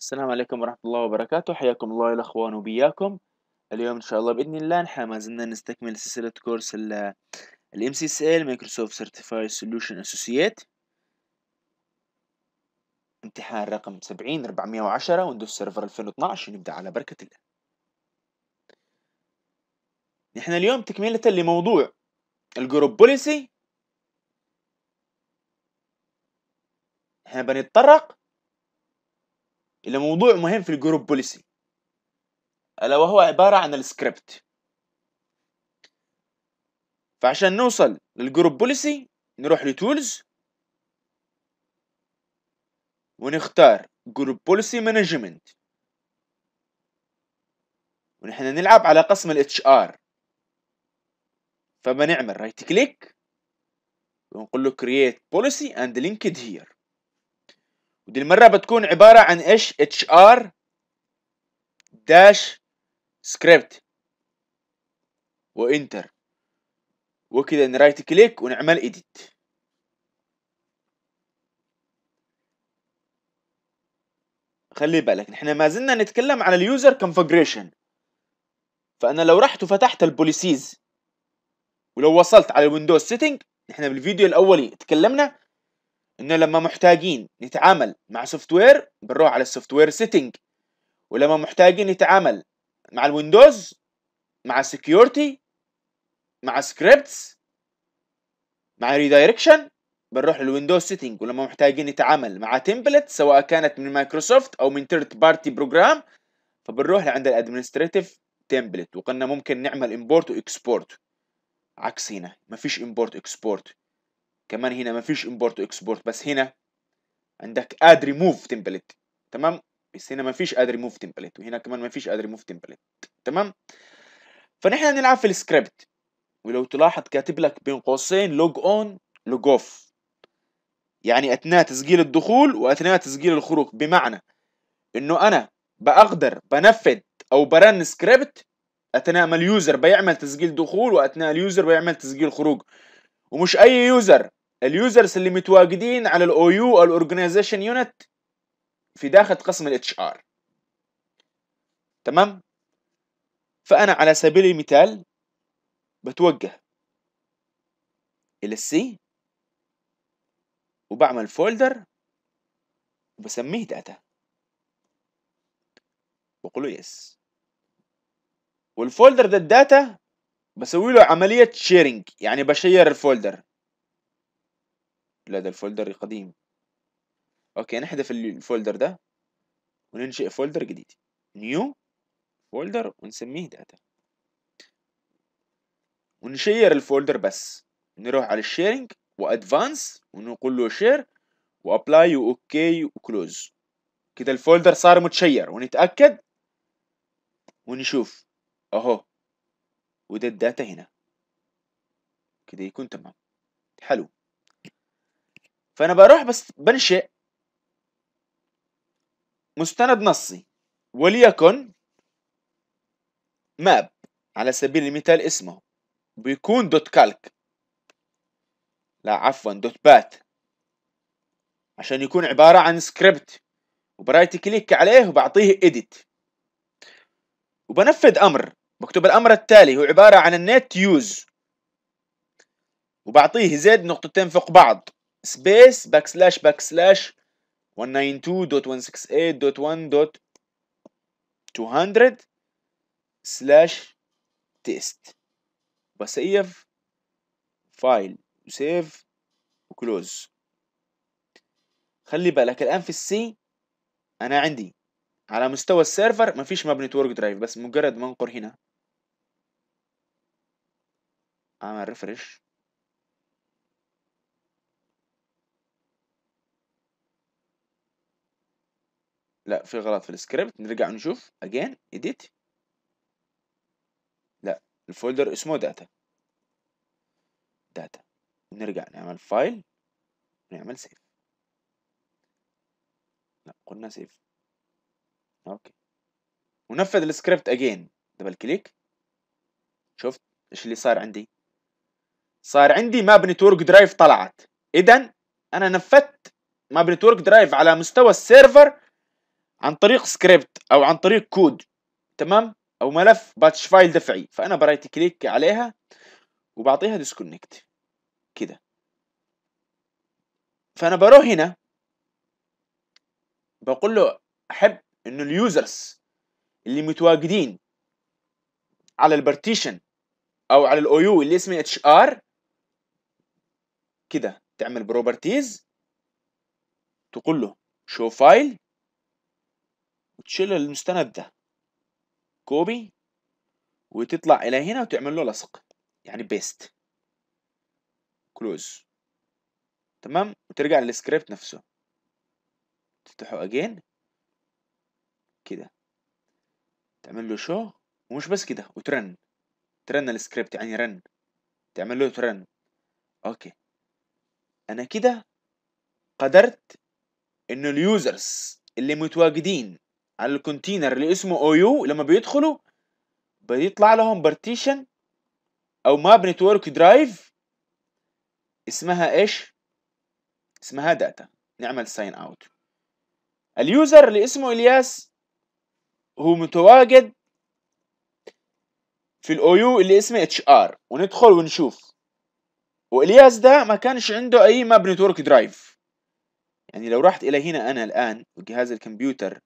السلام عليكم ورحمة الله وبركاته حياكم الله الأخوان وبياكم اليوم إن شاء الله بإذن الله نحن ما زلنا نستكمل سلسلة كورس ال MCSL Microsoft Certified Solution Associate امتحان رقم 70 410 ويندوز سيرفر 2012 نبدأ على بركة الله نحن اليوم تكملة لموضوع الجروب بوليسي احنا بنتطرق الى موضوع مهم في الجروب بوليسي الا وهو عباره عن السكريبت فعشان نوصل للجروب بوليسي نروح لتولز ونختار جروب بوليسي مانجمنت ونحن نلعب على قسم الاتش ار فبنعمل رايت كليك ونقول له create policy and link it here ودي المرة بتكون عبارة عن ايش HR داش سكريبت وانتر وكده نرايت كليك ونعمل اديت خلي بالك نحن ما زلنا نتكلم على اليوزر كونفجريشن فانا لو رحت وفتحت البوليسيز ولو وصلت على الويندوز سيتنج نحن بالفيديو الاولي تكلمنا انه لما محتاجين نتعامل مع سوفت وير بنروح على السوفت وير سيتنج ولما محتاجين نتعامل مع الويندوز مع سكيورتي مع سكريبتس مع ريدايركشن بنروح للويندوز سيتنج ولما محتاجين نتعامل مع تمبلت سواء كانت من مايكروسوفت او من تيرد بارتي بروجرام فبنروح لعند الادمنستريتيف تمبلت وقلنا ممكن نعمل امبورت واكسبورت عكس هنا مفيش امبورت اكسبورت كمان هنا مفيش امبورت واكسبورت بس هنا عندك اد ريموف تمبلت تمام بس هنا مفيش اد ريموف تمبلت وهنا كمان مفيش اد ريموف تمبلت تمام فنحن نلعب في السكريبت ولو تلاحظ كاتب لك بين قوسين لوج اون لوج اوف يعني اثناء تسجيل الدخول واثناء تسجيل الخروج بمعنى انه انا بقدر بنفذ او برن سكريبت اثناء ما اليوزر بيعمل تسجيل دخول واثناء اليوزر بيعمل تسجيل خروج ومش اي يوزر اليوزرز اللي متواجدين على الاو يو الاورجنايزيشن يونت في داخل قسم الاتش ار تمام فانا على سبيل المثال بتوجه الى السي وبعمل فولدر وبسميه داتا بقول له يس والفولدر ده الداتا بسوي له عملية شيرنج يعني بشير الفولدر لدى الفولدر القديم اوكي نحذف الفولدر ده وننشئ فولدر جديد نيو فولدر ونسميه داتا ونشير الفولدر بس نروح على الشيرنج وادفانس ونقول له شير وابلاي واوكي وكلوز كده الفولدر صار متشير ونتاكد ونشوف اهو وده الداتا هنا كده يكون تمام حلو فانا بروح بس بنشئ مستند نصي وليكن ماب على سبيل المثال اسمه بيكون دوت كالك لا عفوا دوت بات عشان يكون عبارة عن سكريبت وبرايت كليك عليه وبعطيه اديت وبنفذ امر بكتب الامر التالي هو عبارة عن النت يوز وبعطيه زد نقطتين فوق بعض سبيس باك سلاش باك سلاش 192.168.1.200 سلاش تيست بسيف فايل وسيف وكلوز خلي بالك الان في السي انا عندي على مستوى السيرفر فيش مبنى ورك درايف بس مجرد ما انقر هنا اعمل ريفرش لا في غلط في السكريبت نرجع نشوف again edit لا الفولدر اسمه داتا داتا نرجع نعمل فايل ونعمل سيف لا قلنا سيف اوكي ونفذ السكريبت اجين دبل كليك شفت ايش اللي صار عندي صار عندي ماب نتورك درايف طلعت اذا انا نفذت ماب نتورك درايف على مستوى السيرفر عن طريق سكريبت او عن طريق كود تمام او ملف باتش فايل دفعي فانا برايت كليك عليها وبعطيها ديسكونكت كده فانا بروح هنا بقول له احب انه اليوزرز اللي متواجدين على البارتيشن او على الاو يو اللي اسمه اتش ار كده تعمل بروبرتيز تقول له شو فايل وتشيل المستند ده كوبي وتطلع الى هنا وتعمل له لصق يعني بيست كلوز تمام وترجع للسكريبت نفسه تفتحه اجين كده تعمل له شو ومش بس كده وترن ترن السكريبت يعني رن تعمل له ترن اوكي انا كده قدرت انه اليوزرز اللي متواجدين على الكونتينر اللي اسمه او يو لما بيدخلوا بيطلع لهم بارتيشن او ماب نتورك درايف اسمها ايش اسمها داتا نعمل ساين اوت اليوزر اللي اسمه الياس هو متواجد في الاو يو اللي اسمه اتش ار وندخل ونشوف والياس ده ما كانش عنده اي ماب نتورك درايف يعني لو رحت الى هنا انا الان وجهاز الكمبيوتر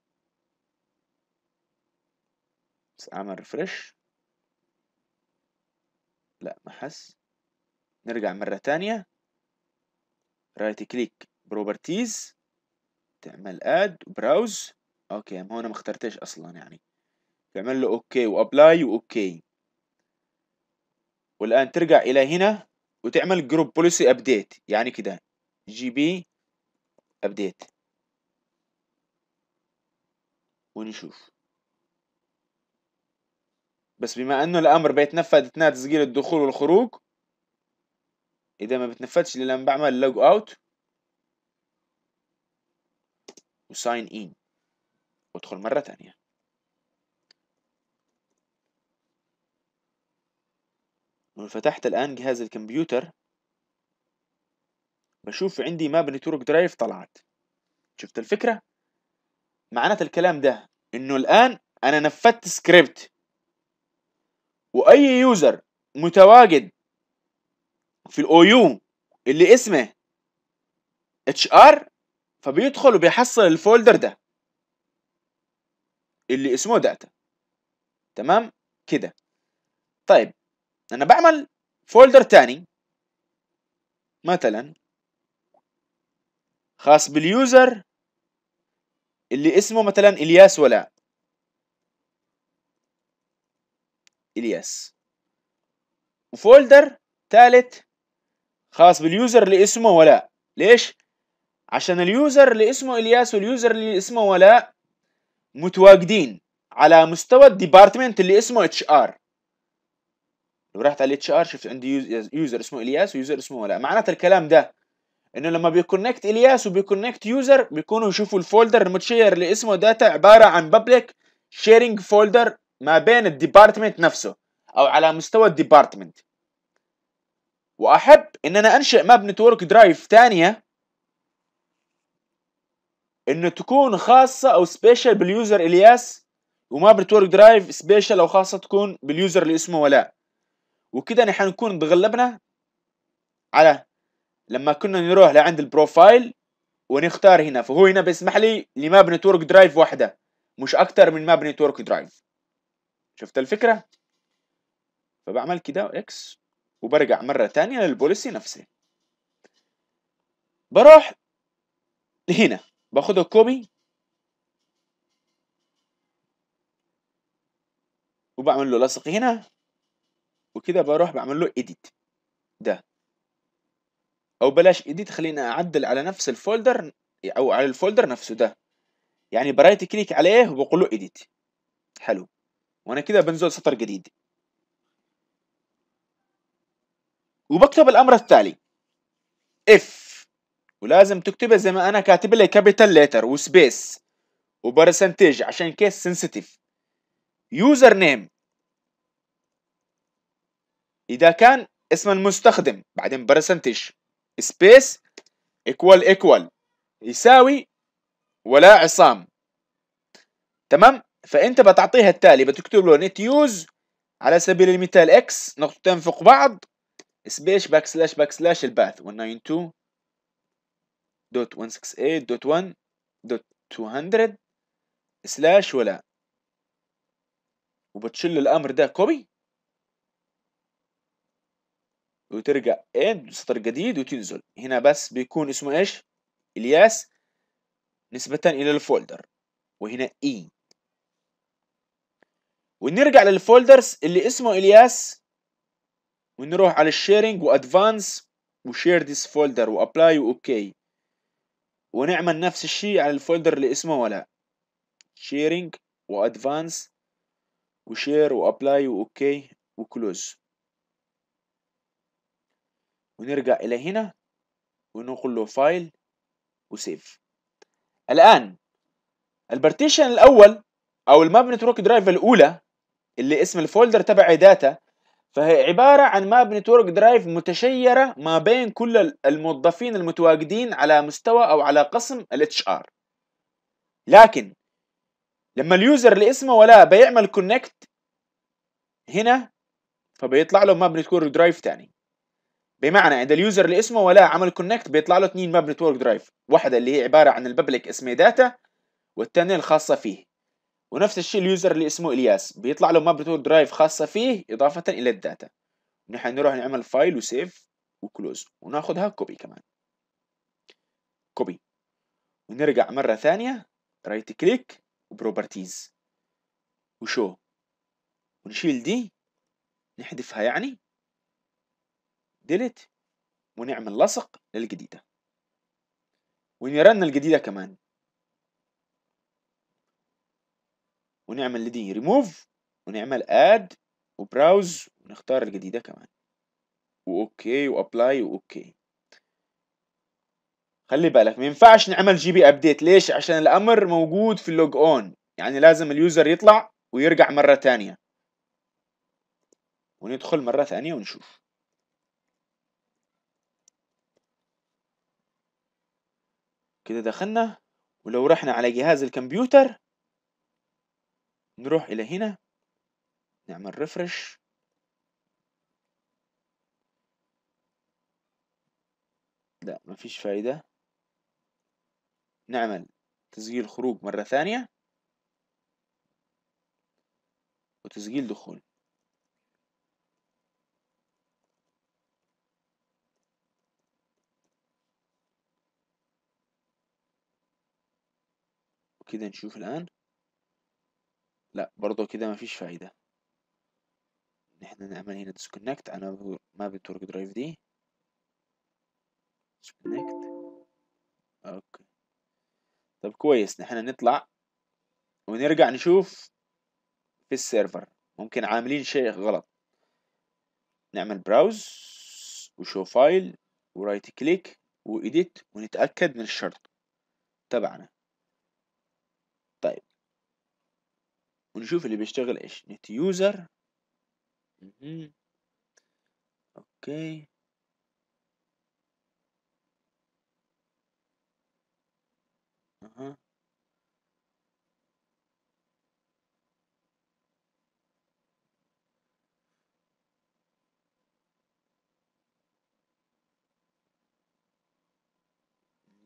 بس اعمل ريفرش لا ما حس نرجع مرة تانية رايت كليك بروبرتيز تعمل اد براوز اوكي هون ما اخترتش اصلا يعني تعمل له اوكي وابلاي واوكي والان ترجع الى هنا وتعمل جروب بوليسي ابديت يعني كده جي بي ابديت ونشوف بس بما انه الامر بيتنفذ اثناء تسجيل الدخول والخروج اذا ما بتنفذش لما بعمل لوج اوت وساين ان وادخل مره ثانيه فتحت الآن جهاز الكمبيوتر بشوف عندي ماب نتورك درايف طلعت شفت الفكرة؟ معنات الكلام ده إنه الآن أنا نفذت سكريبت واي يوزر متواجد في الاويو اللي اسمه اتش ار فبيدخل وبيحصل الفولدر ده اللي اسمه داتا تمام كده طيب انا بعمل فولدر تاني مثلا خاص باليوزر اللي اسمه مثلا الياس ولا الياس وفولدر ثالث خاص باليوزر اللي اسمه ولاء ليش عشان اليوزر اللي اسمه الياس واليوزر اللي اسمه ولاء متواجدين على مستوى الديبارتمنت اللي اسمه اتش ار لو رحت على الاتش ار شفت عندي يوزر اسمه الياس ويوزر اسمه ولاء معناته الكلام ده انه لما بيكونكت الياس وبيكونكت يوزر بيكونوا يشوفوا الفولدر المتشير اللي اسمه داتا عباره عن بابليك شيرنج فولدر ما بين الديبارتمنت نفسه او على مستوى الديبارتمنت واحب ان انا انشئ ماب نتورك درايف ثانيه انه تكون خاصه او سبيشال باليوزر الياس وماب نتورك درايف سبيشال او خاصه تكون باليوزر اللي اسمه ولاء وكده نحن نكون تغلبنا على لما كنا نروح لعند البروفايل ونختار هنا فهو هنا بيسمح لي لماب نتورك درايف واحده مش اكتر من ماب نتورك درايف شفت الفكرة؟ فبعمل كده اكس وبرجع مرة تانية للبوليسي نفسه بروح هنا باخد الكوبي وبعمل له لصق هنا وكده بروح بعمل له ايديت ده او بلاش ايديت خلينا اعدل على نفس الفولدر او على الفولدر نفسه ده يعني برايت كليك عليه وبقول له ايديت حلو وانا كده بنزل سطر جديد وبكتب الامر التالي اف ولازم تكتبه زي ما انا كاتب لي كابيتال ليتر وسبيس وبرسنتج عشان كيس سنسيتيف يوزر نيم اذا كان اسم المستخدم بعدين برسنتج سبيس ايكوال ايكوال يساوي ولا عصام تمام فانت بتعطيها التالي بتكتب له نت يوز على سبيل المثال اكس نقطتين فوق بعض سبيش باك سلاش باك سلاش الباث 192.168.1.200 سلاش ولا وبتشل الامر ده كوبي وترجع اد إيه؟ سطر جديد وتنزل هنا بس بيكون اسمه ايش الياس نسبة الى الفولدر وهنا اي e. ونرجع للفولدرز اللي اسمه الياس ونروح على الشيرنج وادفانس وشير ذيس فولدر وابلاي واوكي ونعمل نفس الشيء على الفولدر اللي اسمه ولا شيرنج وادفانس وشير وابلاي واوكي وكلوز ونرجع الى هنا ونقول له فايل وسيف الان البارتيشن الاول او المبنى تروك درايف الاولى اللي اسم الفولدر تبعي داتا فهي عبارة عن ماب نتورك درايف متشيرة ما بين كل الموظفين المتواجدين على مستوى أو على قسم ال HR لكن لما اليوزر اللي اسمه ولا بيعمل كونكت هنا فبيطلع له ماب نتورك درايف تاني بمعنى عند اليوزر اللي اسمه ولا عمل كونكت بيطلع له اثنين ماب نتورك درايف واحدة اللي هي عبارة عن الببليك اسمه داتا والثانية الخاصة فيه ونفس الشيء اليوزر اللي اسمه الياس بيطلع له مابرتور درايف خاصه فيه اضافه الى الداتا نحن نروح نعمل فايل وسيف وكلوز وناخذها كوبي كمان كوبي ونرجع مره ثانيه رايت كليك وبروبرتيز وشو ونشيل دي نحذفها يعني ديليت ونعمل لصق للجديده ونرن الجديده كمان ونعمل لدي ريموف ونعمل اد وبراوز ونختار الجديده كمان واوكي وابلاي واوكي خلي بالك ما ينفعش نعمل جي بي ابديت ليش عشان الامر موجود في اللوج اون يعني لازم اليوزر يطلع ويرجع مره ثانيه وندخل مره ثانيه ونشوف كده دخلنا ولو رحنا على جهاز الكمبيوتر نروح الى هنا نعمل ريفرش لا مفيش فايدة نعمل تسجيل خروج مرة ثانية وتسجيل دخول وكده نشوف الآن لا برضو كده مفيش فايدة نحن نعمل هنا ديسكونكت انا ماب بتورك درايف دي ديسكونكت اوكي طب كويس نحن نطلع ونرجع نشوف في السيرفر ممكن عاملين شيء غلط نعمل براوز وشو فايل ورايت كليك وإيديت ونتأكد من الشرط تبعنا ونشوف اللي بيشتغل ايش نت يوزر اوكي اها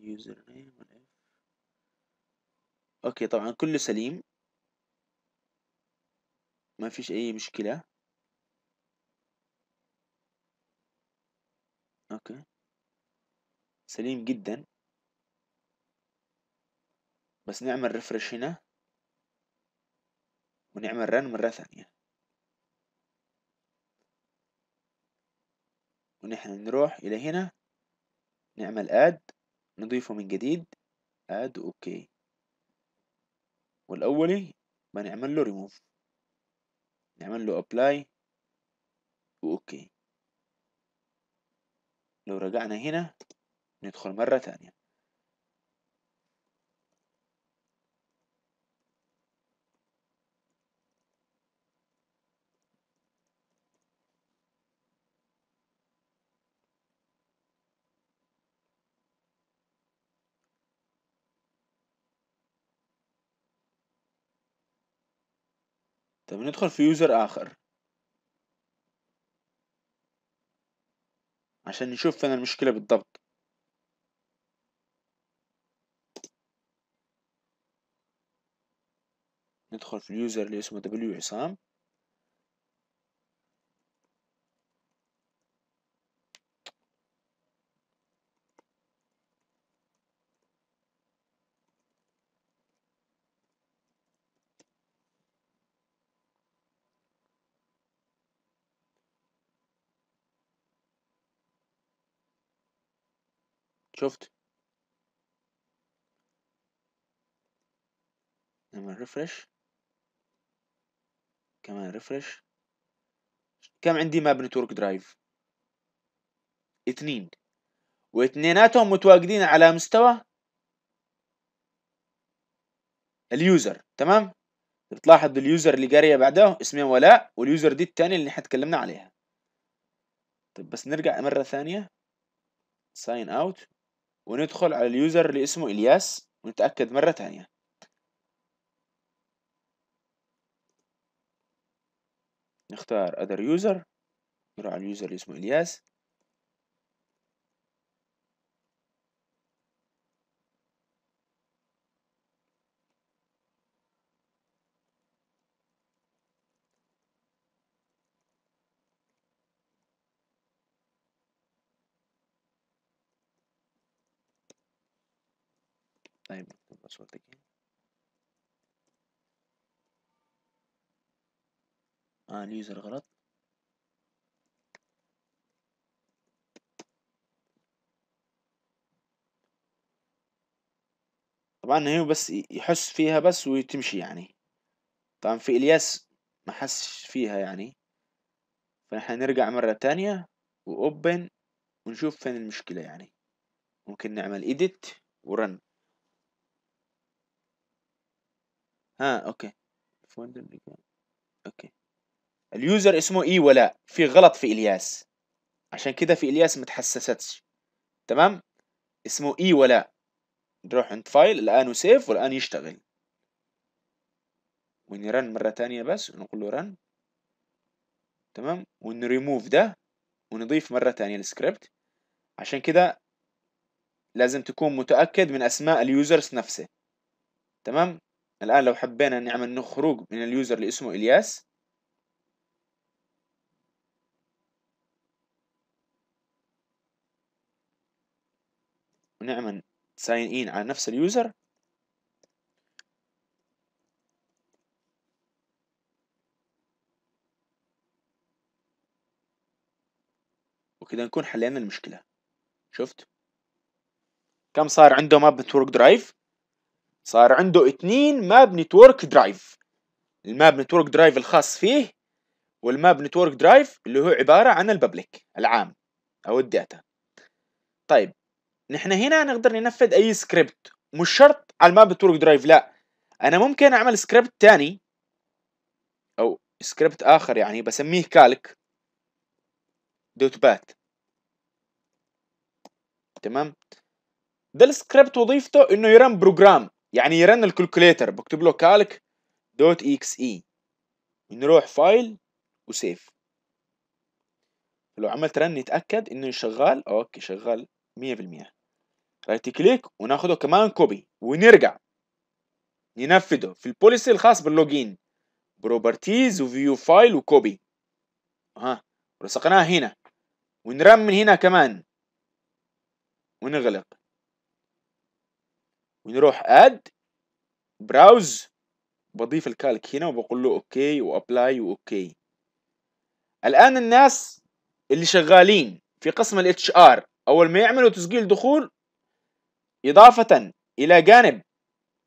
يوزر نيم اوكي طبعا كله سليم ما فيش اي مشكلة اوكي سليم جدا بس نعمل ريفرش هنا ونعمل رن مرة ثانية ونحن نروح إلى هنا نعمل اد نضيفه من جديد اد اوكي والأولي بنعمل له ريموف نعمل له ابلاي واوكي لو رجعنا هنا ندخل مرة تانية طيب ندخل في يوزر آخر عشان نشوف فين المشكلة بالضبط ندخل في اليوزر اللي اسمه دبليو عصام شفت نعمل ريفرش كمان ريفرش كم عندي ماب نتورك درايف اثنين واثنيناتهم متواجدين على مستوى اليوزر تمام بتلاحظ طيب اليوزر اللي قاريه بعده اسمه ولاء واليوزر دي الثانيه اللي احنا عليها طيب بس نرجع مره ثانيه ساين اوت وندخل على اليوزر اللي اسمه الياس ونتاكد مره ثانيه نختار other user نروح على اليوزر اللي اسمه الياس طيب نكتب باسورد كده اه اليوزر غلط طبعا هي بس يحس فيها بس وتمشي يعني طبعا في الياس ما حسش فيها يعني فنحن نرجع مرة تانية واوبن ونشوف فين المشكلة يعني ممكن نعمل ايديت ورن ها اوكي اوكي اليوزر اسمه اي ولاء في غلط في الياس عشان كده في الياس متحسستش تمام اسمه اي ولاء نروح عند فايل الان وسيف والان يشتغل ونرن مرة ثانيه بس ونقول له رن تمام ونريموف ده ونضيف مرة ثانيه السكريبت عشان كده لازم تكون متأكد من أسماء اليوزرز نفسه تمام الآن لو حبينا نعمل نخرج من اليوزر اللي اسمه إلياس ونعمل ساين إن على نفس اليوزر وكده نكون حلينا المشكلة شفت كم صار عنده ماب نتورك درايف صار عنده اثنين ماب نتورك درايف الماب نتورك درايف الخاص فيه والماب نتورك درايف اللي هو عبارة عن الببليك العام أو الداتا طيب نحن هنا نقدر ننفذ أي سكريبت مش شرط على الماب نتورك درايف لا أنا ممكن أعمل سكريبت تاني أو سكريبت آخر يعني بسميه كالك دوت بات تمام ده السكريبت وظيفته انه يرن بروجرام يعني يرن الكلكوليتر بكتب له كالك دوت اكس اي نروح فايل وسيف لو عملت رن يتاكد انه شغال اوكي شغال 100% رايت كليك وناخده كمان كوبي ونرجع ننفذه في البوليسي الخاص باللوجين بروبرتيز وفيو فايل وكوبي ها ورسقناه هنا ونرن من هنا كمان ونغلق ونروح اد براوز بضيف الكالك هنا وبقول له اوكي وابلاي واوكي الان الناس اللي شغالين في قسم الاتش ار اول ما يعملوا تسجيل دخول اضافه الى جانب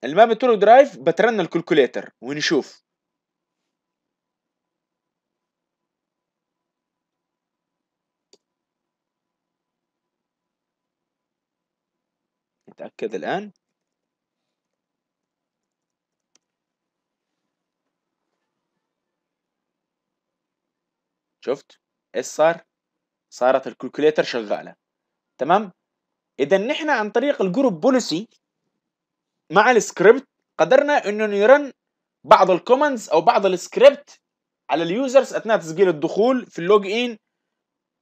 الماب تول درايف بترن الكالكوليتر ونشوف نتاكد الان شفت ايش صار صارت الكالكوليتر شغاله تمام اذا نحن عن طريق الجروب بوليسي مع السكريبت قدرنا انه نرن بعض الكومنتس او بعض السكريبت على اليوزرز اثناء تسجيل الدخول في اللوج ان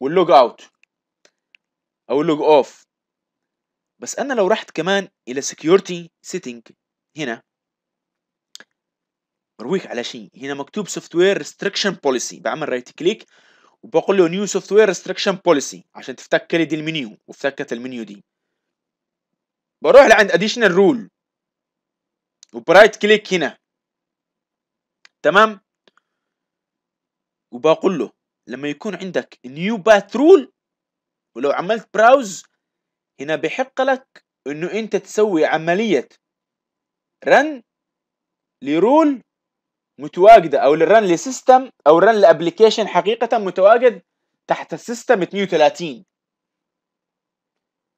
واللوج اوت او اللوج اوف بس انا لو رحت كمان الى security setting هنا مرويك على شيء هنا مكتوب سوفت وير ريستريكشن بوليسي بعمل رايت كليك وبقول له نيو سوفت وير ريستريكشن بوليسي عشان تفتك لي دي المنيو وفتكت المنيو دي بروح لعند اديشنال رول وبرايت كليك هنا تمام وبقول له لما يكون عندك نيو باث رول ولو عملت براوز هنا بحق لك انه انت تسوي عملية رن لرول متواجده او للرن لسيستم او رن لابلكيشن حقيقه متواجد تحت السيستم 32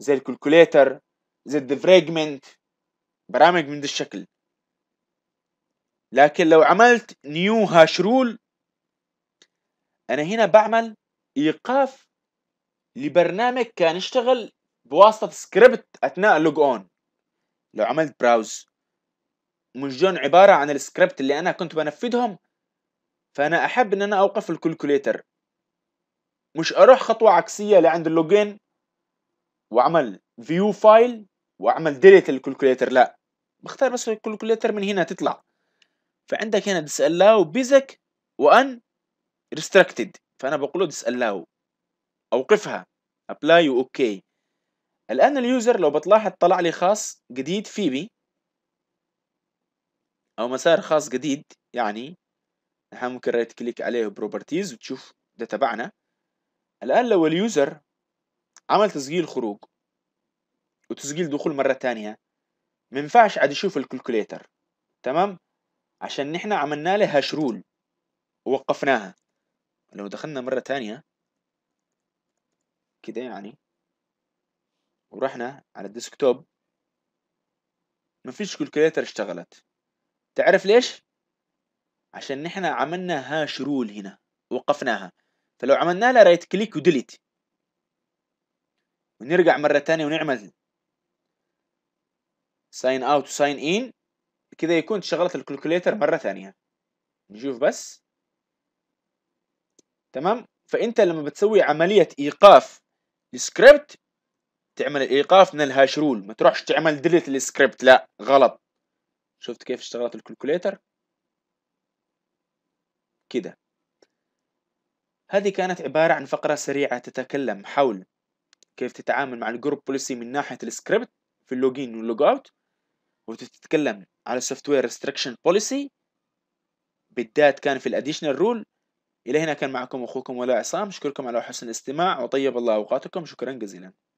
زي الكالكوليتر زي الديفريجمنت برامج من ذا الشكل لكن لو عملت نيو هاش رول انا هنا بعمل ايقاف لبرنامج كان يشتغل بواسطه سكريبت اثناء اللوج اون لو عملت براوز جون عباره عن السكريبت اللي انا كنت بنفذهم فانا احب ان انا اوقف الكالكوليتر مش اروح خطوه عكسيه لعند اللوجين واعمل فيو فايل واعمل ديليت الكالكوليتر لا بختار بس الكالكوليتر من هنا تطلع فعندك هنا تسال ألاو بيزك وان ريستركتد فانا بقول له ألاو اوقفها ابلاي واوكي الان اليوزر لو بتلاحظ طلع لي خاص جديد فيبي أو مسار خاص جديد يعني نحن ممكن رايت كليك عليه بروبرتيز وتشوف ده تبعنا الآن لو اليوزر عمل تسجيل خروج وتسجيل دخول مرة تانية ينفعش عاد يشوف الكالكوليتر تمام عشان نحن عملنا له هاش رول ووقفناها لو دخلنا مرة تانية كده يعني ورحنا على الديسكتوب مفيش كالكوليتر اشتغلت تعرف ليش؟ عشان نحن عملنا هاش رول هنا وقفناها فلو عملنا لها رايت كليك وديليت ونرجع مرة تانية ونعمل ساين اوت وساين ان كذا يكون شغلت الكالكوليتر مرة ثانية نشوف بس تمام فانت لما بتسوي عملية ايقاف لسكريبت تعمل الايقاف من الهاش رول ما تروحش تعمل ديليت للسكريبت لا غلط شفت كيف اشتغلت الكالكوليتر كده هذه كانت عبارة عن فقرة سريعة تتكلم حول كيف تتعامل مع الجروب بوليسي من ناحية السكريبت في اللوجين واللوج اوت وتتكلم على السوفت وير ريستريكشن بوليسي بالذات كان في الاديشنال رول الى هنا كان معكم اخوكم ولاء عصام اشكركم على حسن الاستماع وطيب الله اوقاتكم شكرا جزيلا